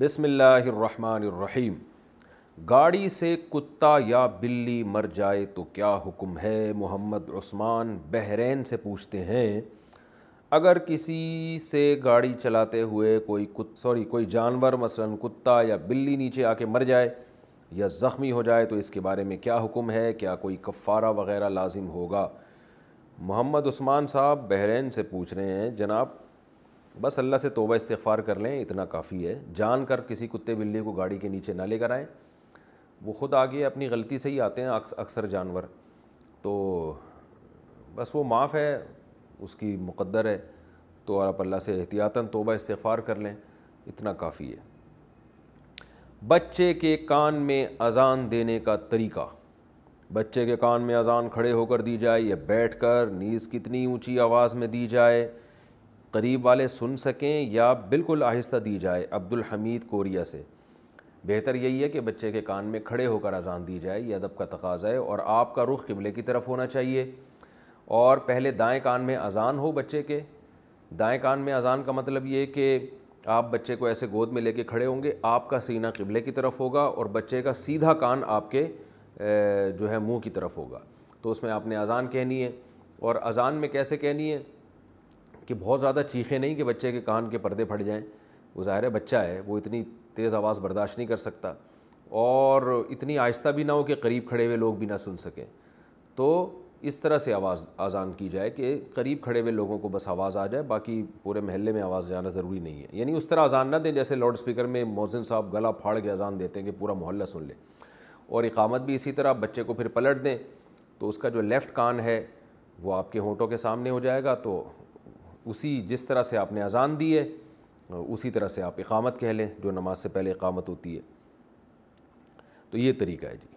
बिसमीम गाड़ी से कुत्ता या बिल्ली मर जाए तो क्या हुक्म है मोहम्मद उस्मान बहरीन से पूछते हैं अगर किसी से गाड़ी चलाते हुए कोई कुत सॉरी कोई जानवर मसलन कुत्ता या बिल्ली नीचे आके मर जाए या ज़ख्मी हो जाए तो इसके बारे में क्या हुक्म है क्या कोई कफ़ारा वगैरह लाजिम होगा मोहम्मद उस्मान साहब बहरीन से पूछ रहे हैं जनाब बस अल्लाह से तोबा इस्तफ़ार कर लें इतना काफ़ी है जान कर किसी कुत्ते बिल्ली को गाड़ी के नीचे ना लेकर आएँ वो ख़ुद आगे अपनी गलती से ही आते हैं अक्सर जानवर तो बस वो माफ़ है उसकी मुकद्दर है तो आप अल्लाह से एहतियातन तोबा इस्तफ़ार कर लें इतना काफ़ी है बच्चे के कान में अजान देने का तरीका बच्चे के कान में अजान खड़े होकर दी जाए या बैठकर नीज़ कितनी ऊंची आवाज़ में दी जाए करीब वाले सुन सकें या बिल्कुल आहिस्ता दी जाए अब्दुल हमीद कोरिया से बेहतर यही है कि बच्चे के कान में खड़े होकर अजान दी जाए यह अदब का तकाजा है और आपका रुख किबले की तरफ होना चाहिए और पहले दाएँ कान में अजान हो बच्चे के दाएँ कान में अजान का मतलब ये कि आप बच्चे को ऐसे गोद में लेके खड़े होंगे आपका सीना किबले की तरफ होगा और बच्चे का सीधा कान आपके जो है मुंह की तरफ होगा तो उसमें आपने अजान कहनी है और अजान में कैसे कहनी है कि बहुत ज़्यादा चीखे नहीं कि बच्चे के कान के पर्दे फट जाएँ वो ज़ाहिर है बच्चा है वो इतनी तेज़ आवाज़ बर्दाश्त नहीं कर सकता और इतनी आहिस्ता भी ना हो कि करीब खड़े हुए लोग भी ना सुन सकें तो इस तरह से आवाज़ आज़ान की जाए कि करीब खड़े हुए लोगों को बस आवाज़ आ जाए बाकी पूरे महल्ले में आवाज़ जाना ज़रूरी नहीं है यानी उस तरह आज़ान ना दें जैसे लाउड स्पीकर में मोजिन साहब गला फाड़ के अजान देते हैं कि पूरा मोहल्ला सुन ले और इकामत भी इसी तरह बच्चे को फिर पलट दें तो उसका जो लेफ़्ट कान है वो आपके होंठों के सामने हो जाएगा तो उसी जिस तरह से आपने अजान दी है उसी तरह से आप इकामत कह लें जो नमाज से पहले इकामत होती है तो ये तरीका है जी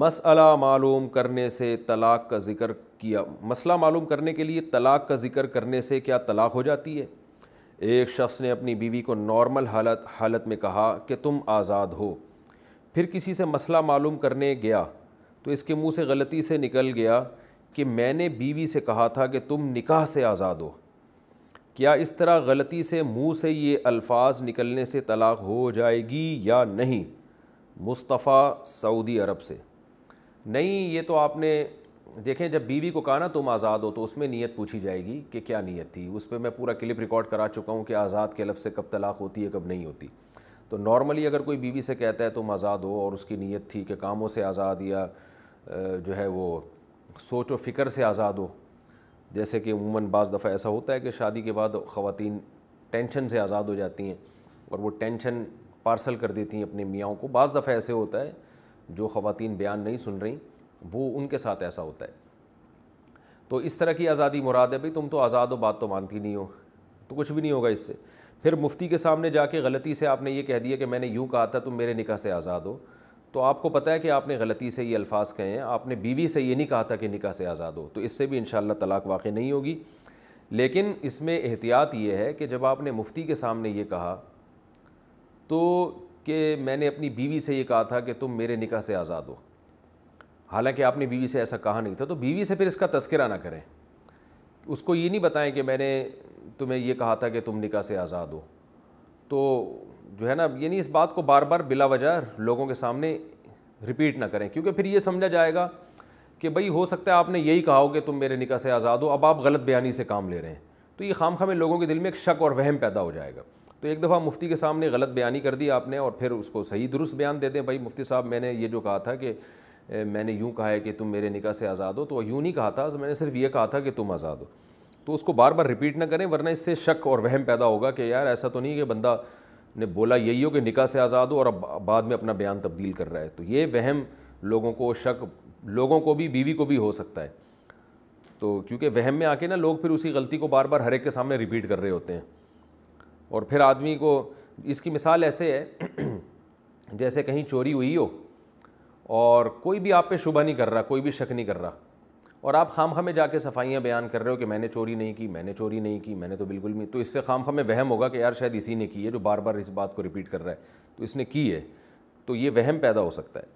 मसला मालूम करने से तलाक़ का ज़िक्र किया मसला मालूम करने के लिए तलाक़ का ज़िक्र करने से क्या तलाक़ हो जाती है एक शख्स ने अपनी बीवी को नॉर्मल हालत हालत में कहा कि तुम आज़ाद हो फिर किसी से मसला मालूम करने गया तो इसके मुंह से गलती से निकल गया कि मैंने बीवी से कहा था कि तुम निकाह से आज़ाद हो क्या इस तरह गलती से मुंह से ये अल्फाज निकलने से तलाक हो जाएगी या नहीं मुस्तफ़ा सऊदी अरब से नहीं ये तो आपने देखें जब बीवी को कहा ना तुम आज़ाद हो तो उसमें नीयत पूछी जाएगी कि क्या नीयत थी उस पर मैं पूरा क्लिप रिकॉर्ड करा चुका हूँ कि आज़ाद के लफ्ज़ से कब तलाक होती है कब नहीं होती तो नॉर्मली अगर कोई बीवी से कहता है तुम आज़ाद हो और उसकी नीयत थी कि कामों से आज़ाद या जो है वो सोच व फ़िक्र से आज़ाद हो जैसे कि उमूमन बज़ दफ़ा ऐसा होता है कि शादी के बाद ख़वान टेंशन से आज़ाद हो जाती हैं और वो टेंशन पार्सल कर देती हैं अपने मियाँ को बज़ दफ़ा ऐसे होता है जो ख़वान बयान नहीं सुन रही वो उनके साथ ऐसा होता है तो इस तरह की आज़ादी मुराद है भाई तुम तो आज़ाद हो बात तो मानती नहीं हो तो कुछ भी नहीं होगा इससे फिर मुफ्ती के सामने जाके गलती से आपने ये कह दिया कि मैंने यूँ कहा था तुम मेरे निका से आज़ाद हो तो आपको पता है कि आपने गलती से ये अल्फाज कहे हैं आपने बीवी से ये नहीं कहा था कि निका से आज़ाद हो तो इससे भी इन तलाक वाक़ नहीं होगी लेकिन इसमें एहतियात ये है कि जब आपने मुफ्ती के सामने ये कहा तो कि मैंने अपनी बीवी से ये कहा था कि तुम मेरे निका से आज़ाद हो हालांकि आपने बीवी से ऐसा कहा नहीं था तो बीवी से फिर इसका तस्करा ना करें उसको ये नहीं बताएं कि मैंने तुम्हें यह कहा था कि तुम निकाह से आज़ाद हो तो जो है ना यानी इस बात को बार बार बिला वजह लोगों के सामने रिपीट ना करें क्योंकि फिर ये समझा जाएगा कि भाई हो सकता है आपने यही कहा हो कि तुम मेरे निका से आज़ाद हो अब आप गलत बयानी से काम ले रहे हैं तो ये खाम में लोगों के दिल में एक शक और वहम पैदा हो जाएगा तो एक दफ़ा मुफ्ती के सामने गलत बयानी कर दी आपने और फिर उसको सही दुरुस्त बयान दे दें भाई मुफ्ती साहब मैंने ये जो कहा था कि मैंने यूँ कहा है कि तुम मेरे निकाह से आज़ाद हो तो यूँ नहीं कहा था मैंने सिर्फ ये कहा था कि तुम आज़ाद हो तो उसको बार बार रिपीट ना करें वरना इससे शक और वहम पैदा होगा कि यार ऐसा तो नहीं कि बंदा ने बोला यही हो कि निका से आज़ाद हो और अब बाद में अपना बयान तब्दील कर रहा है तो ये वहम लोगों को शक लोगों को भी बीवी को भी हो सकता है तो क्योंकि वहम में आके ना लोग फिर उसी गलती को बार बार हर एक के सामने रिपीट कर रहे होते हैं और फिर आदमी को इसकी मिसाल ऐसे है जैसे कहीं चोरी हुई हो और कोई भी आप पे शुभ नहीं कर रहा कोई भी शक नहीं कर रहा और आप खाम में जाके सफाइयाँ बयान कर रहे हो कि मैंने चोरी नहीं की मैंने चोरी नहीं की मैंने तो बिल्कुल नहीं तो इससे खाम में वहम होगा कि यार शायद इसी ने की है जो बार बार इस बात को रिपीट कर रहा है तो इसने की है तो ये वहम पैदा हो सकता है